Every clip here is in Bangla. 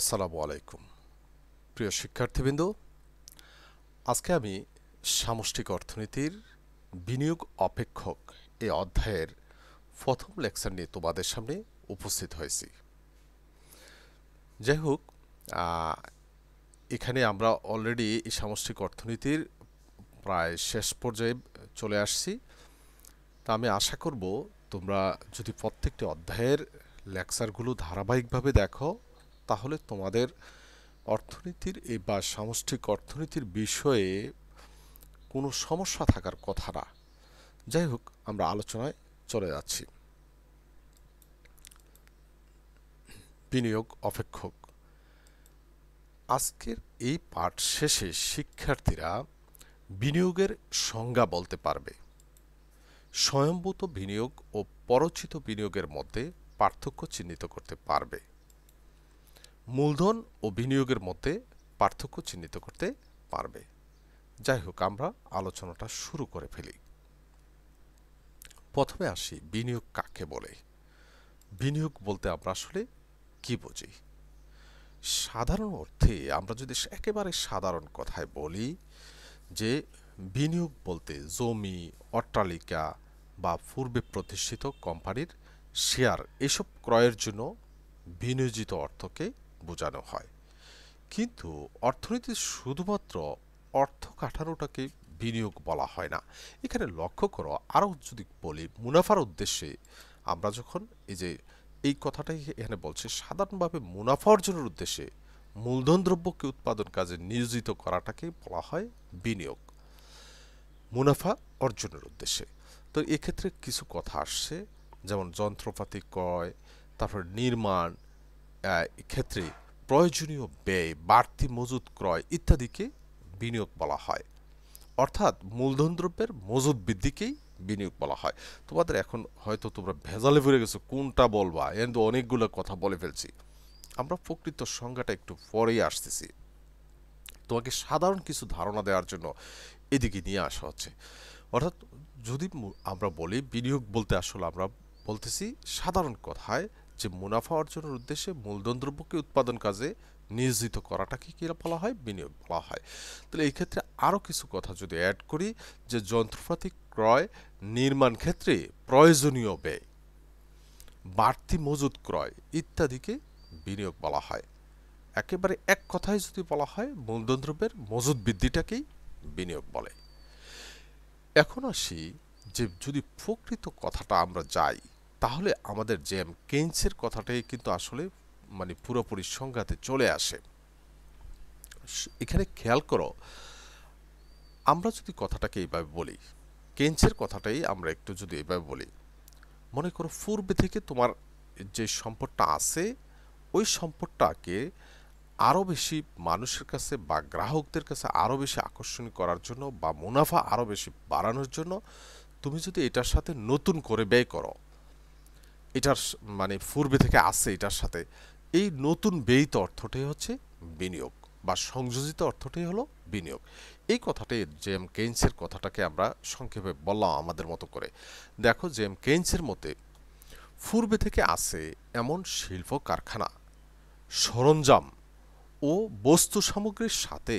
আসসালামু আলাইকুম প্রিয় শিক্ষার্থীবৃন্দ আজকে আমি সামষ্টিক অর্থনীতির বিনিয়োগ অপেক্ষক এ অধ্যায়ের প্রথম লেকচার নিয়ে তোমাদের সামনে উপস্থিত হয়েছি যাই হোক এখানে আমরা অলরেডি এই সামষ্টিক অর্থনীতির প্রায় শেষ পর্যায়ে চলে আসছি তা আমি আশা করব তোমরা যদি প্রত্যেকটি অধ্যায়ের লেকচারগুলো ধারাবাহিকভাবে দেখো তাহলে তোমাদের অর্থনীতির এই বা সামষ্টিক অর্থনীতির বিষয়ে কোনো সমস্যা থাকার কথা না যাই হোক আমরা আলোচনায় চলে যাচ্ছি বিনিয়োগ অপেক্ষক আজকের এই পাঠ শেষে শিক্ষার্থীরা বিনিয়োগের সংজ্ঞা বলতে পারবে স্বয়ম্ভূত বিনিয়োগ ও পরচিত বিনিয়োগের মধ্যে পার্থক্য চিহ্নিত করতে পারবে মূলধন ও বিনিয়োগের মধ্যে পার্থক্য চিহ্নিত করতে পারবে যাই হোক আমরা আলোচনাটা শুরু করে ফেলি প্রথমে আসি বিনিয়োগ কাকে বলে বিনিয়োগ বলতে আমরা আসলে কি বুঝি সাধারণ অর্থে আমরা যদি একেবারে সাধারণ কথায় বলি যে বিনিয়োগ বলতে জমি অট্টালিকা বা পূর্বে প্রতিষ্ঠিত কোম্পানির শেয়ার এসব ক্রয়ের জন্য বিনিয়োজিত অর্থকে বোঝানো হয় কিন্তু অর্থনীতি শুধুমাত্র অর্থ কাঠানোটাকে বিনিয়োগ বলা হয় না এখানে লক্ষ্য করো আরও যদি বলি মুনাফার উদ্দেশ্যে আমরা যখন এই যে এই কথাটাই এখানে বলছে সাধারণভাবে মুনাফা অর্জনের উদ্দেশ্যে মূলধন দ্রব্যকে উৎপাদন কাজে নিয়োজিত করাটাকে বলা হয় বিনিয়োগ মুনাফা অর্জনের উদ্দেশ্যে তো এক্ষেত্রে কিছু কথা আসছে যেমন যন্ত্রপাতি ক্রয় তারপর নির্মাণ ক্ষেত্রে প্রয়োজনীয় ব্যয় বাড়তি মজুদ ক্রয় ইত্যাদিকে বিনিয়োগ বলা হয় অর্থাৎ মূলধন দ্রব্যের মজুদ বৃদ্ধিকেই বিনিয়োগ বলা হয় তোমাদের এখন হয়তো তোমরা ভেজালে ভরে গেছো কোনটা বলবা কিন্তু অনেকগুলো কথা বলে ফেলছি আমরা প্রকৃত সংজ্ঞাটা একটু পরেই আসতেছি তোমাকে সাধারণ কিছু ধারণা দেওয়ার জন্য এদিকে নিয়ে আসা হচ্ছে অর্থাৎ যদি আমরা বলি বিনিয়োগ বলতে আসলে আমরা বলতেছি সাধারণ কথায় যে মুনাফা অর্জনের উদ্দেশ্যে মূলধন দ্রব্যকে উৎপাদন কাজে নিয়োজিত করাটাকে কী বলা হয় বিনিয়োগ বলা হয় তাহলে এই ক্ষেত্রে আরও কিছু কথা যদি অ্যাড করি যে যন্ত্রপাতি ক্রয় নির্মাণ ক্ষেত্রে প্রয়োজনীয় ব্যয় বাড়তি মজুদ ক্রয় ইত্যাদিকে বিনিয়োগ বলা হয় একেবারে এক কথায় যদি বলা হয় মূলধন দ্রব্যের মজুদ বৃদ্ধিটাকেই বিনিয়োগ বলে এখন আসি যে যদি প্রকৃত কথাটা আমরা যাই তাহলে আমাদের জেম কেইনসের কথাটাই কিন্তু আসলে মানে পুরোপুরি সংঘাতে চলে আসে এখানে খেয়াল করো আমরা যদি কথাটাকে এইভাবে বলি কেন্সের কথাটাই আমরা একটু যদি এইভাবে বলি মনে করো পূর্বে থেকে তোমার যে সম্পদটা আছে ওই সম্পদটাকে আরও বেশি মানুষের কাছে বা গ্রাহকদের কাছে আরও বেশি আকর্ষণীয় করার জন্য বা মুনাফা আরও বেশি বাড়ানোর জন্য তুমি যদি এটার সাথে নতুন করে ব্যয় করো এটার মানে পূর্বে থেকে আছে এটার সাথে এই নতুন ব্যয়িত অর্থটাই হচ্ছে বিনিয়োগ বা সংযোজিত অর্থটাই হলো বিনিয়োগ এই কথাটি এম কেইন্সের কথাটাকে আমরা সংক্ষেপে বললাম আমাদের মতো করে দেখো এম কেইন্সের মতে পূর্বে থেকে আছে এমন শিল্প কারখানা সরঞ্জাম ও বস্তু সামগ্রীর সাথে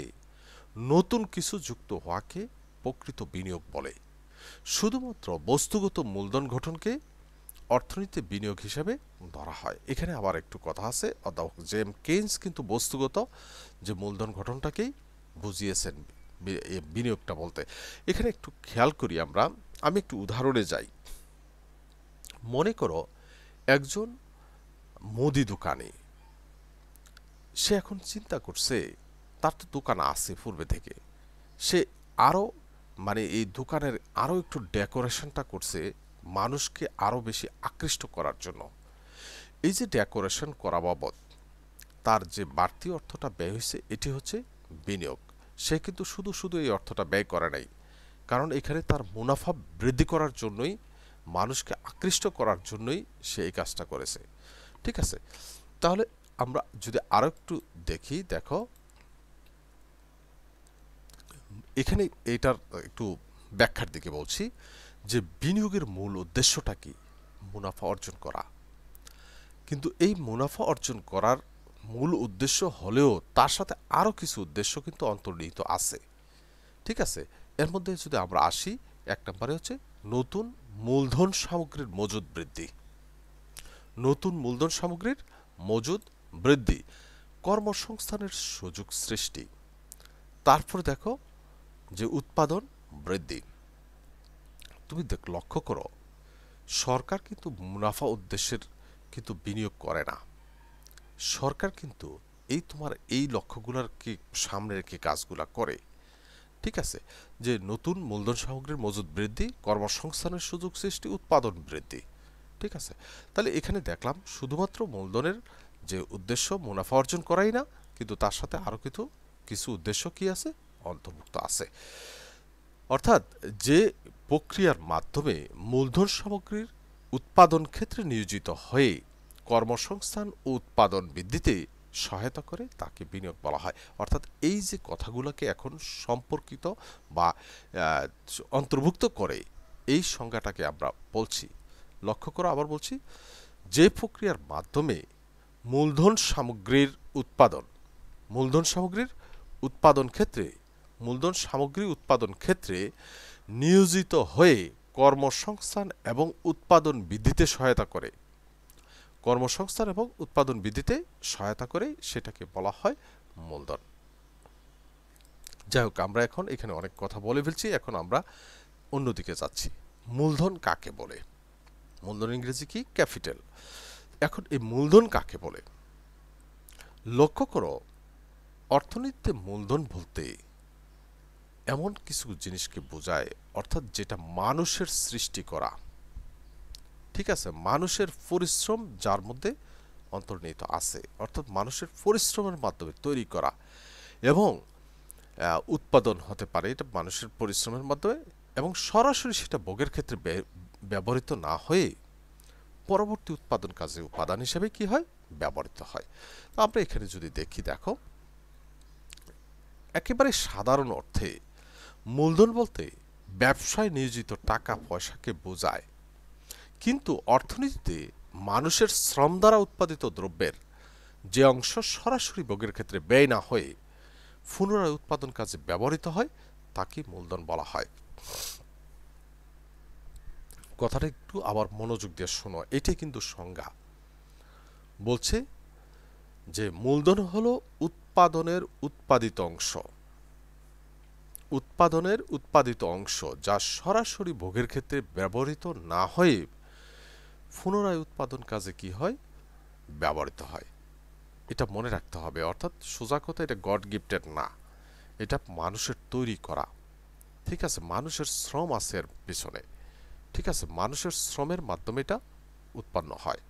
নতুন কিছু যুক্ত হওয়াকে প্রকৃত বিনিয়োগ বলে শুধুমাত্র বস্তুগত মূলধন গঠনকে অর্থনীতি বিনিয়োগ হিসেবে ধরা হয় এখানে আবার একটু কথা আছে অধ্যাপক জেম কেন্স কিন্তু বস্তুগত যে মূলধন ঘটনটাকেই বুঝিয়েছেন বিনিয়োগটা বলতে এখানে একটু খেয়াল করি আমরা আমি একটু উদাহরণে যাই মনে করো একজন মুদি দোকানে সে এখন চিন্তা করছে তার তো দোকান আছে পূর্বে থেকে সে আরও মানে এই দোকানের আরও একটু ডেকোরেশনটা করছে মানুষকে আরও বেশি আকৃষ্ট করার জন্য এই যে ডেকোরেশন করা বাবদ তার যে বাড়তি অর্থটা ব্যয় হয়েছে এটি হচ্ছে বিনিয়োগ সে কিন্তু শুধু শুধু এই অর্থটা ব্যয় করে নাই কারণ এখানে তার মুনাফা বৃদ্ধি করার জন্যই মানুষকে আকৃষ্ট করার জন্যই সে এই কাজটা করেছে ঠিক আছে তাহলে আমরা যদি আরও একটু দেখি দেখো এখানে এটার একটু ব্যাখ্যার দিকে বলছি যে বিনিয়োগের মূল উদ্দেশ্যটা কি মুনাফা অর্জন করা কিন্তু এই মুনাফা অর্জন করার মূল উদ্দেশ্য হলেও তার সাথে আরও কিছু উদ্দেশ্য কিন্তু অন্তর্নিহিত আছে ঠিক আছে এর মধ্যে যদি আমরা আসি এক নম্বরে হচ্ছে নতুন মূলধন সামগ্রীর মজুদ বৃদ্ধি নতুন মূলধন সামগ্রীর মজুদ বৃদ্ধি কর্মসংস্থানের সুযোগ সৃষ্টি তারপর দেখো যে উৎপাদন বৃদ্ধি তুমি দেখ লক্ষ্য করো সরকার কিন্তু মুনাফা উদ্দেশ্যের কিন্তু বিনিয়োগ করে না সরকার কিন্তু এই তোমার এই লক্ষ্যগুলোরকে সামনে রেখে কাজগুলা করে ঠিক আছে যে নতুন মূলধন সামগ্রীর মজুদ বৃদ্ধি কর্মসংস্থানের সুযোগ সৃষ্টি উৎপাদন বৃদ্ধি ঠিক আছে তাহলে এখানে দেখলাম শুধুমাত্র মূলধনের যে উদ্দেশ্য মুনাফা অর্জন করাই না কিন্তু তার সাথে আরও কিছু কিছু উদ্দেশ্য কি আছে অন্তর্ভুক্ত আছে অর্থাৎ যে প্রক্রিয়ার মাধ্যমে মূলধন সামগ্রীর উৎপাদন ক্ষেত্রে নিয়োজিত হয়ে কর্মসংস্থান ও উৎপাদন বৃদ্ধিতে সহায়তা করে তাকে বিনিয়োগ বলা হয় অর্থাৎ এই যে কথাগুলোকে এখন সম্পর্কিত বা অন্তর্ভুক্ত করে এই সংজ্ঞাটাকে আমরা বলছি লক্ষ্য করে আবার বলছি যে প্রক্রিয়ার মাধ্যমে মূলধন সামগ্রীর উৎপাদন মূলধন সামগ্রীর উৎপাদন ক্ষেত্রে মূলধন সামগ্রী উৎপাদন ক্ষেত্রে নিয়োজিত হয়ে কর্মসংস্থান এবং উৎপাদন বৃদ্ধিতে সহায়তা করে কর্মসংস্থান এবং উৎপাদন বৃদ্ধিতে সহায়তা করে সেটাকে বলা হয় মূলধন যাই হোক আমরা এখন এখানে অনেক কথা বলে ফেলছি এখন আমরা অন্যদিকে যাচ্ছি মূলধন কাকে বলে মূলধন ইংরেজি কি ক্যাপিটাল এখন এই মূলধন কাকে বলে লক্ষ্য করো অর্থনীতিতে মূলধন বলতে এমন কিছু জিনিসকে বোঝায় অর্থাৎ যেটা মানুষের সৃষ্টি করা ঠিক আছে মানুষের পরিশ্রম যার মধ্যে অন্তর্নিহিত আছে অর্থাৎ মানুষের পরিশ্রমের মাধ্যমে তৈরি করা এবং উৎপাদন হতে পারে এটা মানুষের পরিশ্রমের মাধ্যমে এবং সরাসরি সেটা ভোগের ক্ষেত্রে ব্যবহৃত না হয়ে পরবর্তী উৎপাদন কাজে উপাদান হিসেবে কি হয় ব্যবহৃত হয় আমরা এখানে যদি দেখি দেখো একেবারে সাধারণ অর্থে মূলধন বলতে ব্যবসায় নিয়োজিত টাকা পয়সাকে বোঝায় কিন্তু অর্থনীতিতে মানুষের শ্রম দ্বারা উৎপাদিত দ্রব্যের যে অংশ সরাসরি ভোগের ক্ষেত্রে ব্যয় না হয়ে পুনরায় উৎপাদন কাজে ব্যবহৃত হয় তাকে মূলধন বলা হয় কথাটা একটু আবার মনোযোগ দিয়ে শোনো এটাই কিন্তু সংজ্ঞা বলছে যে মূলধন হলো উৎপাদনের উৎপাদিত অংশ উৎপাদনের উৎপাদিত অংশ যা সরাসরি ভোগের ক্ষেত্রে ব্যবহৃত না হয়ে পুনরায় উৎপাদন কাজে কি হয় ব্যবহৃত হয় এটা মনে রাখতে হবে অর্থাৎ সোজা কথা এটা গড গিফটেড না এটা মানুষের তৈরি করা ঠিক আছে মানুষের শ্রম আছে এর পিছনে ঠিক আছে মানুষের শ্রমের মাধ্যমে এটা উৎপন্ন হয়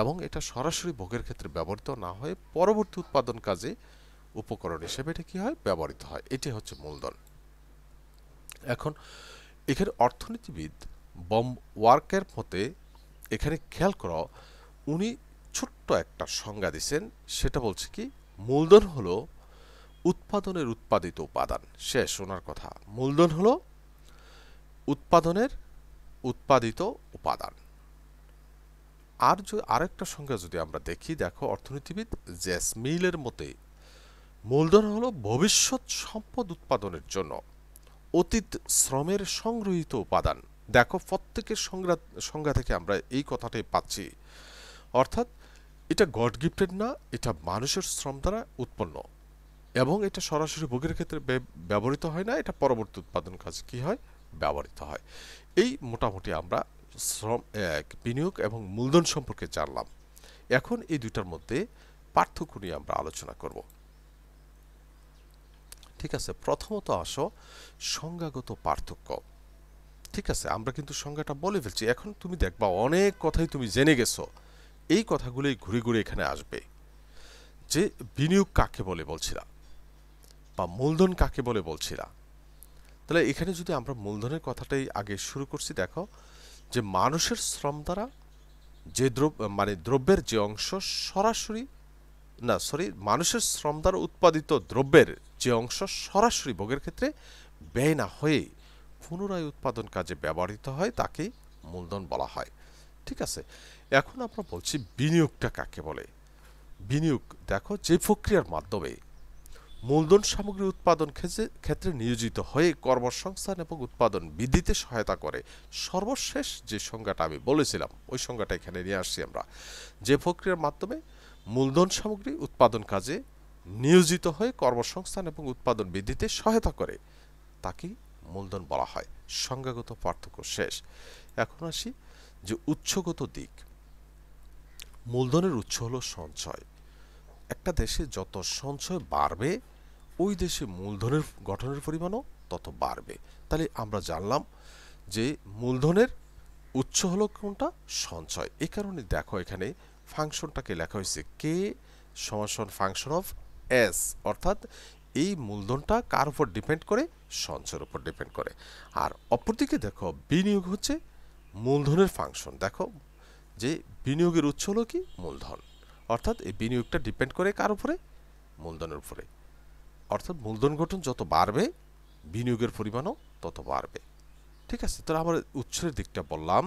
এবং এটা সরাসরি ভোগের ক্ষেত্রে ব্যবহৃত না হয়ে পরবর্তী উৎপাদন কাজে উপকরণ হিসেবে এটা কী হয় ব্যবহৃত হয় এটি হচ্ছে মূলধন এখন এখানে অর্থনীতিবিদ বম ওয়ার্কের মতে এখানে খেয়াল করা উনি ছোট্ট একটা সংজ্ঞা দিচ্ছেন সেটা বলছে কি মূলধন হলো উৎপাদনের উৎপাদিত উপাদান শেষ ওনার কথা মূলধন হলো উৎপাদনের উৎপাদিত উপাদান আর যদি আরেকটা সংজ্ঞা যদি আমরা দেখি দেখো অর্থনীতিবিদ মিলের মতে মূলধন হলো ভবিষ্যৎ সম্পদ উৎপাদনের জন্য অতীত শ্রমের সংগৃহীত উপাদান দেখো প্রত্যেকের সংজ্ঞা সংজ্ঞা থেকে আমরা এই কথাটাই পাচ্ছি অর্থাৎ এটা গড গিফটেড না এটা মানুষের শ্রম দ্বারা উৎপন্ন এবং এটা সরাসরি ভোগের ক্ষেত্রে ব্যবহৃত হয় না এটা পরবর্তী উৎপাদন কাজে কি হয় ব্যবহৃত হয় এই মোটামুটি আমরা শ্রম বিনিয়োগ এবং মূলধন সম্পর্কে জানলাম এখন এই দুইটার মধ্যে পার্থক্য নিয়ে আমরা আলোচনা করব ঠিক আছে প্রথমত আসো সংজ্ঞাগত পার্থক্য ঠিক আছে আমরা কিন্তু সংজ্ঞাটা বলে ফেলছি এখন তুমি দেখবা অনেক কথাই তুমি জেনে গেছো এই কথাগুলোই ঘুরে ঘুরে এখানে আসবে যে বিনিয়োগ কাকে বলে বলছিলাম বা মূলধন কাকে বলে বলছিলাম তাহলে এখানে যদি আমরা মূলধনের কথাটাই আগে শুরু করছি দেখো যে মানুষের শ্রম দ্বারা যে দ্রব্য মানে দ্রব্যের যে অংশ সরাসরি না সরি মানুষের শ্রম দ্বারা উৎপাদিত দ্রব্যের যে অংশ সরাসরি ভোগের ক্ষেত্রে ব্যয় না হয়ে পুনরায় উৎপাদন কাজে ব্যবহৃত হয় তাকে মূলধন বলা হয় ঠিক আছে এখন আমরা বলছি বিনিয়োগটা কাকে বলে বিনিয়োগ দেখো যে প্রক্রিয়ার মাধ্যমে মূলধন সামগ্রী উৎপাদন ক্ষেত্রে নিয়োজিত হয়ে কর্মসংস্থান এবং উৎপাদন বৃদ্ধিতে সহায়তা করে সর্বশেষ যে সংজ্ঞাটা আমি বলেছিলাম ওই সংজ্ঞাটা এখানে নিয়ে আসছি আমরা যে প্রক্রিয়ার মাধ্যমে মূলধন সামগ্রী উৎপাদন কাজে নিয়োজিত হয়ে কর্মসংস্থান এবং উৎপাদন বৃদ্ধিতে সহায়তা করে তাকে মূলধন বলা হয় সংজ্ঞাগত পার্থক্য শেষ এখন আসি যে উৎসগত দিক মূলধনের উৎস হল সঞ্চয় একটা দেশে যত সঞ্চয় বাড়বে ওই দেশে মূলধনের গঠনের পরিমাণও তত বাড়বে তাহলে আমরা জানলাম যে মূলধনের উৎস হলো কোনটা সঞ্চয় এ কারণে দেখো এখানে ফাংশনটাকে লেখা হয়েছে কে সমাসন ফাংশন অফ এস অর্থাৎ এই মূলধনটা কার উপর ডিপেন্ড করে সঞ্চয়ের উপর ডিপেন্ড করে আর অপরদিকে দেখো বিনিয়োগ হচ্ছে মূলধনের ফাংশন দেখো যে বিনিয়োগের উৎস হলো কি মূলধন অর্থাৎ এই বিনিয়োগটা ডিপেন্ড করে কার উপরে মূলধনের উপরে অর্থাৎ মূলধন গঠন যত বাড়বে বিনিয়োগের পরিমাণও তত বাড়বে ঠিক আছে তাহলে আমার উৎসের দিকটা বললাম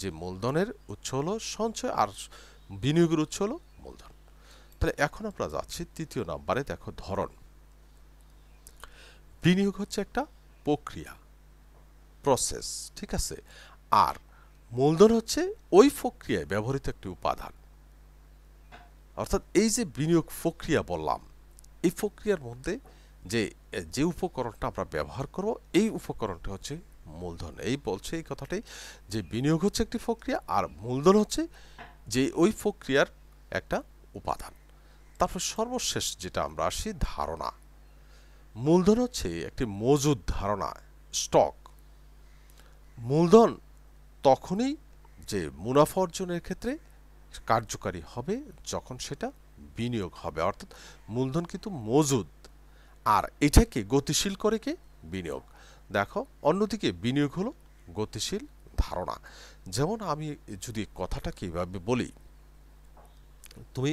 যে মূলধনের উৎস হলো সঞ্চয় আর বিনিয়োগের উৎস হলো মূলধন তাহলে এখন আমরা যাচ্ছি তৃতীয় নাম্বারে দেখো ধরন বিনিয়োগ হচ্ছে একটা প্রক্রিয়া প্রসেস ঠিক আছে আর মূলধন হচ্ছে ওই প্রক্রিয়ায় ব্যবহৃত একটি উপাদান অর্থাৎ এই যে বিনিয়োগ প্রক্রিয়া বললাম এই প্রক্রিয়ার মধ্যে যে যে উপকরণটা আমরা ব্যবহার করব এই উপকরণটা হচ্ছে মূলধন এই বলছে এই কথাটাই যে বিনিয়োগ হচ্ছে একটি প্রক্রিয়া আর মূলধন হচ্ছে যে ওই প্রক্রিয়ার একটা উপাদান তারপর সর্বশেষ যেটা আমরা আসি ধারণা মূলধন হচ্ছে একটি মজুদ ধারণা স্টক মূলধন তখনই যে মুনাফা অর্জনের ক্ষেত্রে কার্যকারী হবে যখন সেটা বিনিয়োগ হবে অর্থাৎ মূলধন কিন্তু মজুদ আর এটাকে গতিশীল করে কে বিনিয়োগ দেখো অন্যদিকে বিনিয়োগ হলো গতিশীল ধারণা যেমন আমি যদি কথাটাকে এভাবে বলি তুমি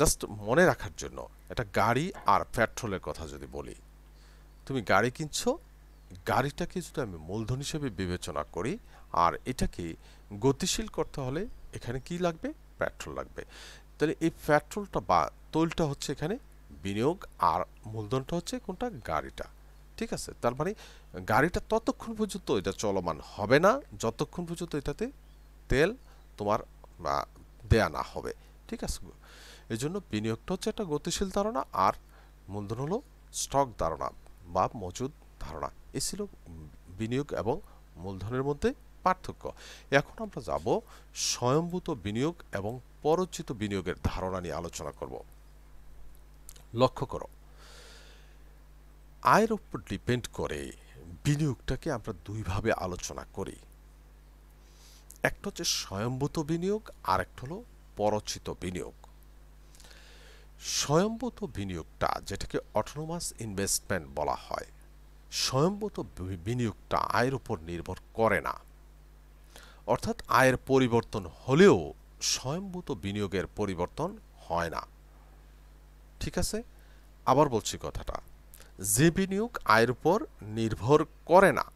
জাস্ট মনে রাখার জন্য একটা গাড়ি আর পেট্রোলের কথা যদি বলি তুমি গাড়ি কিনছো গাড়িটাকে যদি আমি মূলধন হিসেবে বিবেচনা করি আর এটাকে গতিশীল করতে হলে এখানে কি লাগবে পেট্রোল লাগবে তাহলে এই পেট্রোলটা বা তৈলটা হচ্ছে এখানে বিনিয়োগ আর মূলধনটা হচ্ছে কোনটা গাড়িটা ঠিক আছে তার মানে গাড়িটা ততক্ষণ পর্যন্ত এটা চলমান হবে না যতক্ষণ পর্যন্ত এটাতে তেল তোমার দেয়া না হবে ঠিক আছে এই জন্য বিনিয়োগটা হচ্ছে একটা গতিশীল ধারণা আর মূলধন হলো স্টক ধারণা বা মজুদ ধারণা এ ছিল বিনিয়োগ এবং মূলধনের মধ্যে পার্থক্য এখন আমরা যাব স্বয়ম্ভূত বিনিয়োগ এবং পরোচিত বিনিয়োগের ধারণা নিয়ে আলোচনা করব লক্ষ্য করো আয়ের উপর ডিপেন্ড করে বিনিয়োগটাকে আমরা দুইভাবে আলোচনা করি একটা হচ্ছে স্বয়ম্ভূত বিনিয়োগ আর একটা হলো পরচিত বিনিয়োগ স্বয়ম্ভূত বিনিয়োগটা যেটাকে অটোনোমাস ইনভেস্টমেন্ট বলা হয় স্বয়ম্ভূত বিনিয়োগটা আয়ের উপর নির্ভর করে না অর্থাৎ আয়ের পরিবর্তন হলেও স্বয়ম্ভূত বিনিয়োগের পরিবর্তন হয় না ঠিক আছে আবার বলছি কথাটা যে বিনিয়োগ আয়ের উপর নির্ভর করে না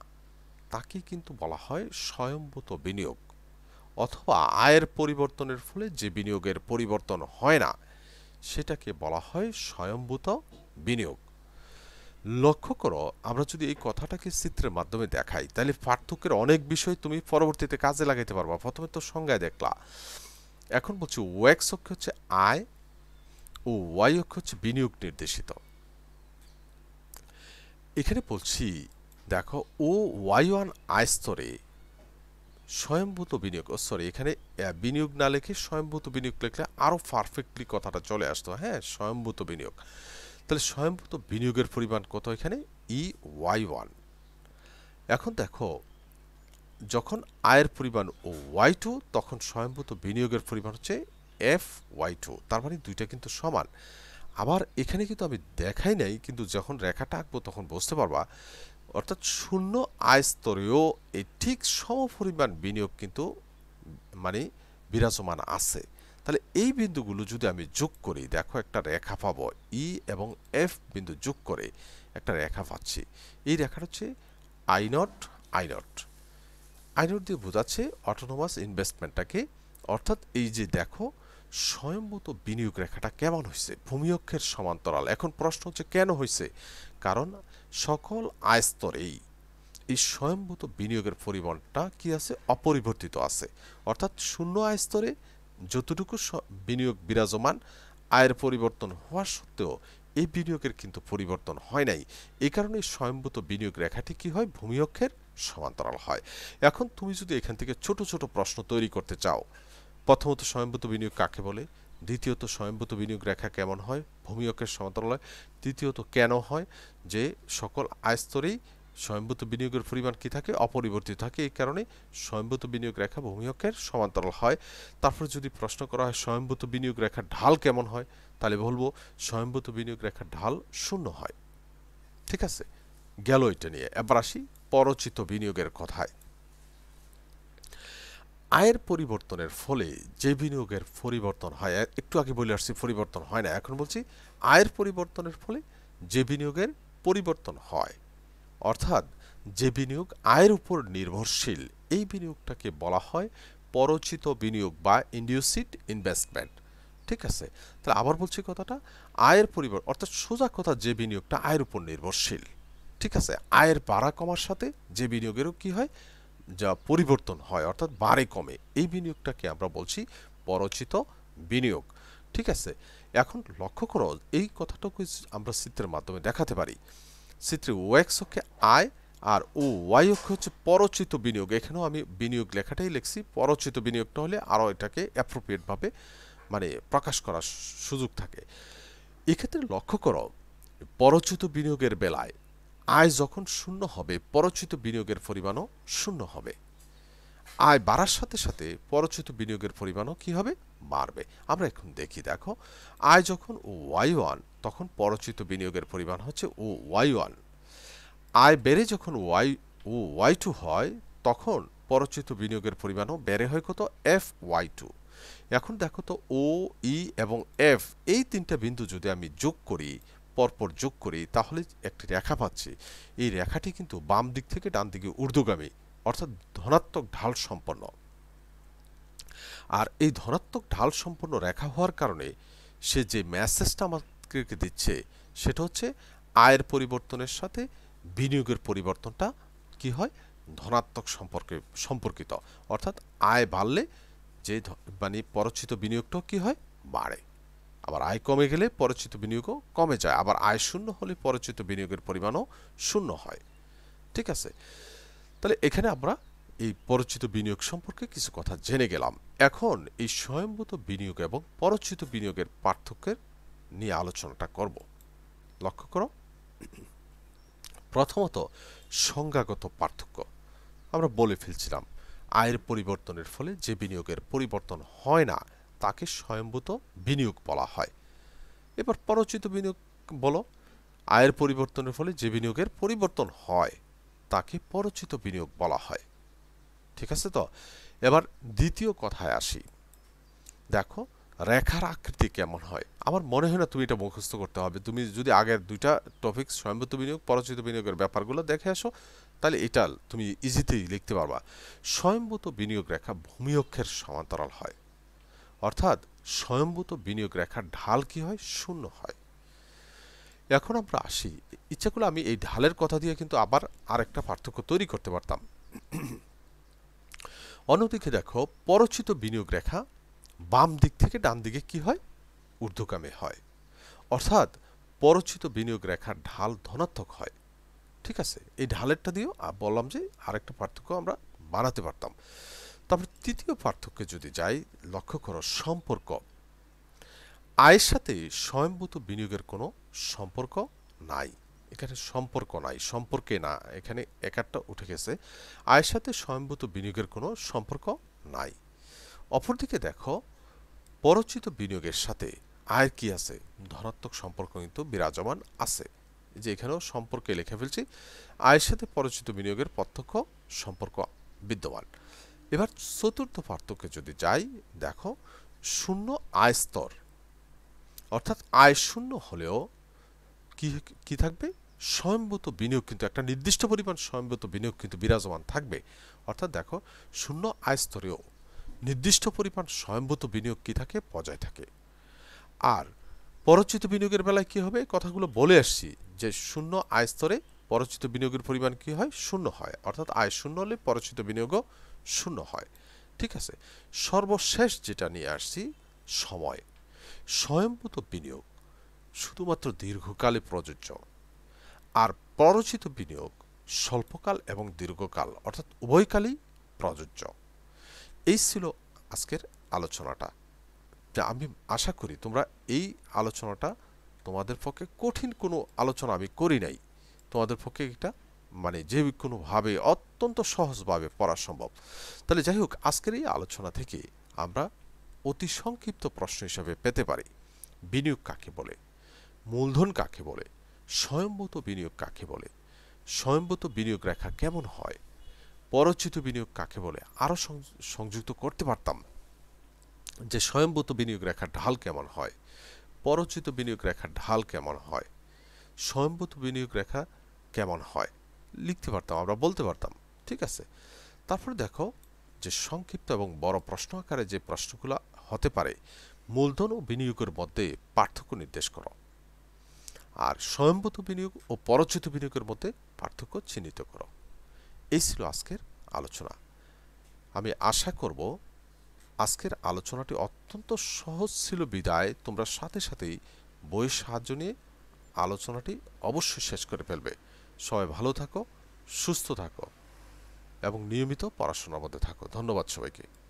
তাকে কিন্তু বলা হয় স্বয়ংভূত বিনিয়োগ অথবা আয়ের পরিবর্তনের ফলে যে বিনিয়োগের পরিবর্তন হয় না সেটাকে বলা হয় স্বয়ংভূত বিনিয়োগ লক্ষ্য করো আমরা যদি এই কথাটাকে চিত্রের মাধ্যমে দেখাই তাহলে পার্থক্যের অনেক বিষয় তুমি পরবর্তীতে কাজে লাগাইতে পারবা প্রথমে তো সংজ্ঞায় দেখলা এখন বলছি ওয়েক্স অক্ষ হচ্ছে আয় ও ওয়াই অক্ষ হচ্ছে বিনিয়োগ নির্দেশিত এখানে বলছি দেখো ও ওয়াই ওয়ান আয় স্তরে স্বয়ংভূত বিনিয়োগ সরি এখানে বিনিয়োগ না লিখে স্বয়ংভূত বিনিয়োগ লিখলে আরও পারফেক্টলি কথাটা চলে আসতো হ্যাঁ স্বয়ংভূত বিনিয়োগ তাহলে স্বয়ংভূত বিনিয়োগের পরিমাণ কত এখানে ই ওয়াই ওয়ান এখন দেখো যখন আয়ের পরিমাণ ও ওয়াই টু তখন স্বয়ংভূত বিনিয়োগের পরিমাণ হচ্ছে এফ ওয়াই টু তার মানে দুইটা কিন্তু সমান আবার এখানে কিন্তু আমি দেখাই নাই কিন্তু যখন রেখাটা আঁকবো তখন বুঝতে পারবা অর্থাৎ শূন্য আয় স্তরেও এই ঠিক সমপরিমাণ বিনিয়োগ কিন্তু মানে বিরাজমান আছে তাহলে এই বিন্দুগুলো যদি আমি যোগ করি দেখো একটা রেখা পাব ই e এবং এফ বিন্দু যোগ করে একটা রেখা পাচ্ছি এই রেখাটা হচ্ছে I naught I naught I naught দিয়ে বোঝাচ্ছে অটোনোমাস ইনভেস্টমেন্টটাকে অর্থাৎ এই যে দেখো স্বয়ংভূত বিনিয়োগ রেখাটা কেমন হয়েছে ভূমিয়ক্ষের সমান্তরাল এখন প্রশ্ন হচ্ছে কেন হয়েছে কারণ সকল আয়স্তরেই এই স্বয়ংভূত বিনিয়োগের পরিমাণটা কি আছে অপরিবর্তিত আছে অর্থাৎ শূন্য আয়স্তরে যতটুকু বিনিয়োগ বিরাজমান আয়ের পরিবর্তন হওয়া সত্ত্বেও এই বিনিয়োগের কিন্তু পরিবর্তন হয় নাই এই কারণে স্বয়ংভূত বিনিয়োগ রেখাটি কি হয় ভূমিয়ক্ষের সমান্তরাল হয় এখন তুমি যদি এখান থেকে ছোট ছোট প্রশ্ন তৈরি করতে চাও প্রথমত স্বয়ংভূত বিনিয়োগ কাকে বলে দ্বিতীয়ত স্বয়ংভূত বিনিয়োগ রেখা কেমন হয় ভূমিয়কের সমান্তরালয় তৃতীয়ত কেন হয় যে সকল আয়স্তরেই স্বয়ংভূত বিনিয়োগের পরিমাণ কি থাকে অপরিবর্তিত থাকে এই কারণে স্বয়ংভূত বিনিয়োগ রেখা ভূমিয়কের সমান্তরাল হয় তারপর যদি প্রশ্ন করা হয় স্বয়ংভূত বিনিয়োগ রেখার ঢাল কেমন হয় তাহলে বলবো স্বয়ংভূত বিনিয়োগ রেখার ঢাল শূন্য হয় ঠিক আছে গেল এটা নিয়ে এবার আসি পরচিত বিনিয়োগের কথায় আয়ের পরিবর্তনের ফলে যে বিনিয়োগের পরিবর্তন হয় একটু আগে বলে আসছি পরিবর্তন হয় না এখন বলছি আয়ের পরিবর্তনের ফলে যে বিনিয়োগের পরিবর্তন হয় অর্থাৎ যে বিনিয়োগ আয়ের উপর নির্ভরশীল এই বিনিয়োগটাকে বলা হয় পরচিত বিনিয়োগ বা ইন্ডিউসিড ইনভেস্টমেন্ট ঠিক আছে তাহলে আবার বলছি কথাটা আয়ের পরিবর্তন অর্থাৎ সোজা কথা যে বিনিয়োগটা আয়ের উপর নির্ভরশীল ঠিক আছে আয়ের বাড়া কমার সাথে যে বিনিয়োগেরও কি হয় যা পরিবর্তন হয় অর্থাৎ বাড়ে কমে এই বিনিয়োগটাকে আমরা বলছি পরচিত বিনিয়োগ ঠিক আছে এখন লক্ষ্য করো এই কথাটুকু আমরা চিত্রের মাধ্যমে দেখাতে পারি চিত্রে ও হচ্ছে আয় আর ও ওয়াই অক্ষ হচ্ছে পরচিত বিনিয়োগ এখানেও আমি বিনিয়োগ লেখাটাই লিখছি পরচিত বিনিয়োগটা হলে আরও এটাকে অ্যাপ্রোপ্রিয়েটভাবে মানে প্রকাশ করার সুযোগ থাকে এক্ষেত্রে লক্ষ্য করো পরচিত বিনিয়োগের বেলায় আয় যখন শূন্য হবে পরচিত বিনিয়োগের পরিমাণও শূন্য হবে আয় বাড়ার সাথে সাথে পরচিত বিনিয়োগের পরিমাণও কী হবে বাড়বে আমরা এখন দেখি দেখো আয় যখন ওয়াই ওয়ান তখন পরচিত বিনিয়োগের পরিমাণ হচ্ছে ও ওয়াই ওয়ান আয় বেড়ে যখন ওয়াই ও ওয়াই টু হয় তখন পরচিত বিনিয়োগের পরিমাণও বেড়ে হয় কত এফ ওয়াই টু এখন দেখো তো ও ই এবং এফ এই তিনটা বিন্দু যদি আমি যোগ করি পরপর যোগ করি তাহলে একটি রেখা পাচ্ছি এই রেখাটি কিন্তু বাম দিক থেকে ডান দিকে ঊর্ধ্বগামী অর্থাৎ ধনাত্মক ঢাল সম্পন্ন আর এই ধনাত্মক ঢাল সম্পন্ন রেখা হওয়ার কারণে সে যে ম্যাসেজটা আমাদেরকে দিচ্ছে সেটা হচ্ছে আয়ের পরিবর্তনের সাথে বিনিয়োগের পরিবর্তনটা কি হয় ধনাত্মক সম্পর্কে সম্পর্কিত অর্থাৎ আয় বাড়লে যে মানে পরচিত বিনিয়োগটাও কি হয় বাড়ে আবার আয় কমে গেলে পরিচিত বিনিয়োগও কমে যায় আবার আয় শূন্য হলে পরিচিত বিনিয়োগের পরিমাণও শূন্য হয় ঠিক আছে তাহলে এখানে আমরা এই পরিচিত বিনিয়োগ সম্পর্কে কিছু কথা জেনে গেলাম এখন এই স্বয়ংভূত বিনিয়োগ এবং পরিচিত বিনিয়োগের পার্থক্যের নিয়ে আলোচনাটা করব লক্ষ্য করো প্রথমত সংজ্ঞাগত পার্থক্য আমরা বলে ফেলছিলাম আয়ের পরিবর্তনের ফলে যে বিনিয়োগের পরিবর্তন হয় না তাকে স্বয়ংভূত বিনিয়োগ বলা হয় এবার পরচিত বিনিয়োগ বলো আয়ের পরিবর্তনের ফলে যে বিনিয়োগের পরিবর্তন হয় তাকে পরচিত বিনিয়োগ বলা হয় ঠিক আছে তো এবার দ্বিতীয় কথায় আসি দেখো রেখার আকৃতি কেমন হয় আমার মনে হয় না তুমি এটা মুখস্থ করতে হবে তুমি যদি আগের দুইটা টপিক স্বয়ংভূত বিনিয়োগ পরচিত বিনিয়োগের ব্যাপারগুলো দেখে আসো তাহলে এটা তুমি ইজিতেই লিখতে পারবা স্বয়ংভূত বিনিয়োগ রেখা অক্ষের সমান্তরাল হয় অর্থাৎ স্বয়ম্ভূত বিনিয়োগ রেখার ঢাল কি হয় শূন্য হয় এখন আমরা আসি ইচ্ছা করলে আমি এই ঢালের কথা দিয়ে কিন্তু আবার আরেকটা পার্থক্য তৈরি করতে পারতাম অন্যদিকে দেখো পরচিত বিনিয়োগ রেখা বাম দিক থেকে ডান দিকে কি হয় ঊর্ধ্বগামী হয় অর্থাৎ পরচিত বিনিয়োগ রেখার ঢাল ধনাত্মক হয় ঠিক আছে এই ঢালেরটা দিয়েও বললাম যে আরেকটা পার্থক্য আমরা বানাতে পারতাম তারপর তৃতীয় পার্থক্যে যদি যাই লক্ষ্য করো সম্পর্ক আয়ের সাথে স্বয়ংভূত বিনিয়োগের কোনো সম্পর্ক নাই এখানে সম্পর্ক নাই সম্পর্কে না এখানে একারটা উঠে গেছে আয়ের সাথে স্বয়ংভূত বিনিয়োগের কোনো সম্পর্ক নাই অপরদিকে দেখো পরচিত বিনিয়োগের সাথে আয়ের কি আছে ধনাত্মক সম্পর্ক কিন্তু বিরাজমান আছে যে এখানেও সম্পর্কে লেখে ফেলছি আয়ের সাথে পরচিত বিনিয়োগের প্রত্যক্ষ সম্পর্ক বিদ্যমান এবার চতুর্থ পার্থক্য যদি যাই দেখো শূন্য আয় স্তর অর্থাৎ আয় শূন্য হলেও কি কি থাকবে স্বয়ংভূত বিনিয়োগ কিন্তু একটা নির্দিষ্ট পরিমাণ স্বয়ংভূত বিনিয়োগ কিন্তু বিরাজমান থাকবে অর্থাৎ দেখো শূন্য আয় স্তরেও নির্দিষ্ট পরিমাণ স্বয়ংভূত বিনিয়োগ কি থাকে বজায় থাকে আর পরচিত বিনিয়োগের বেলায় কি হবে কথাগুলো বলে আসছি যে শূন্য আয় স্তরে পরচিত বিনিয়োগের পরিমাণ কি হয় শূন্য হয় অর্থাৎ আয় শূন্য হলে পরচিত বিনিয়োগও শূন্য হয় ঠিক আছে সর্বশেষ যেটা নিয়ে আসছি সময় স্বয়ংভূত বিনিয়োগ শুধুমাত্র দীর্ঘকালে প্রযোজ্য আর পরচিত বিনিয়োগ স্বল্পকাল এবং দীর্ঘকাল অর্থাৎ উভয়কালেই প্রযোজ্য এই ছিল আজকের আলোচনাটা আমি আশা করি তোমরা এই আলোচনাটা তোমাদের পক্ষে কঠিন কোনো আলোচনা আমি করি নাই তোমাদের পক্ষে এটা মানে যে কোনোভাবে অত্যন্ত সহজভাবে পড়া সম্ভব তাহলে যাই হোক আজকের এই আলোচনা থেকে আমরা অতি সংক্ষিপ্ত প্রশ্ন হিসেবে পেতে পারি বিনিয়োগ কাকে বলে মূলধন কাকে বলে স্বয়ংভূত বিনিয়োগ কাকে বলে স্বয়ংভূত বিনিয়োগ রেখা কেমন হয় পরচিত বিনিয়োগ কাকে বলে আরও সংযুক্ত করতে পারতাম যে স্বয়ংভূত বিনিয়োগ রেখার ঢাল কেমন হয় পরচিত বিনিয়োগ রেখার ঢাল কেমন হয় স্বয়ংভূত বিনিয়োগ রেখা কেমন হয় লিখতে পারতাম আমরা বলতে পারতাম ঠিক আছে তারপরে দেখো যে সংক্ষিপ্ত এবং বড় প্রশ্ন আকারে যে প্রশ্নগুলো হতে পারে মূলধন ও বিনিয়োগের মধ্যে পার্থক্য নির্দেশ করো আর স্বয়ংভূত বিনিয়োগ ও পরচিত বিনিয়োগের মধ্যে পার্থক্য চিহ্নিত করো এই ছিল আজকের আলোচনা আমি আশা করব আজকের আলোচনাটি অত্যন্ত সহজ ছিল বিদায় তোমরা সাথে সাথেই বইয়ের সাহায্য নিয়ে আলোচনাটি অবশ্যই শেষ করে ফেলবে সবাই ভালো থাকো সুস্থ থাকো এবং নিয়মিত পড়াশোনার মধ্যে থাকো ধন্যবাদ সবাইকে